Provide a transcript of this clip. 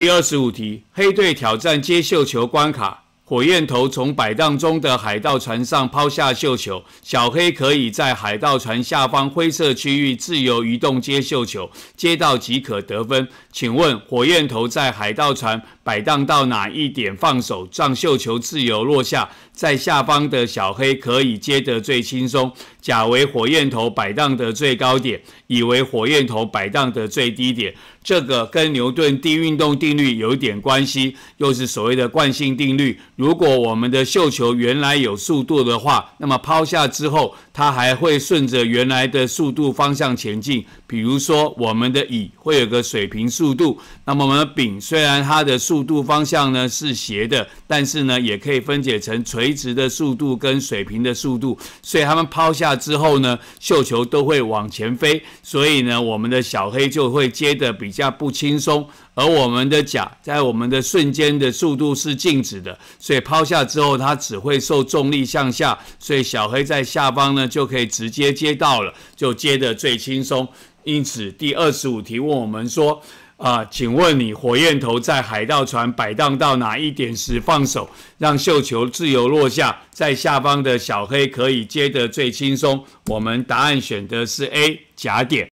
第二十五题，黑队挑战接绣球关卡。火焰头从摆荡中的海盗船上抛下绣球，小黑可以在海盗船下方灰色区域自由移动接绣球，接到即可得分。请问火焰头在海盗船摆荡到哪一点放手，让绣球自由落下，在下方的小黑可以接得最轻松？甲为火焰头摆荡的最高点，乙为火焰头摆荡的最低点。这个跟牛顿低运动定律有点关系，又是所谓的惯性定律。如果我们的绣球原来有速度的话，那么抛下之后，它还会顺着原来的速度方向前进。比如说，我们的乙会有个水平速度，那么我们的丙虽然它的速度方向呢是斜的，但是呢也可以分解成垂直的速度跟水平的速度。所以它们抛下之后呢，绣球都会往前飞，所以呢，我们的小黑就会接的比较不轻松，而我们的甲在我们的瞬间的速度是静止的。所以抛下之后，它只会受重力向下，所以小黑在下方呢就可以直接接到了，就接得最轻松。因此，第二十五题问我们说，啊，请问你火焰头在海盗船摆荡到哪一点时放手，让绣球自由落下，在下方的小黑可以接得最轻松。我们答案选的是 A 甲点。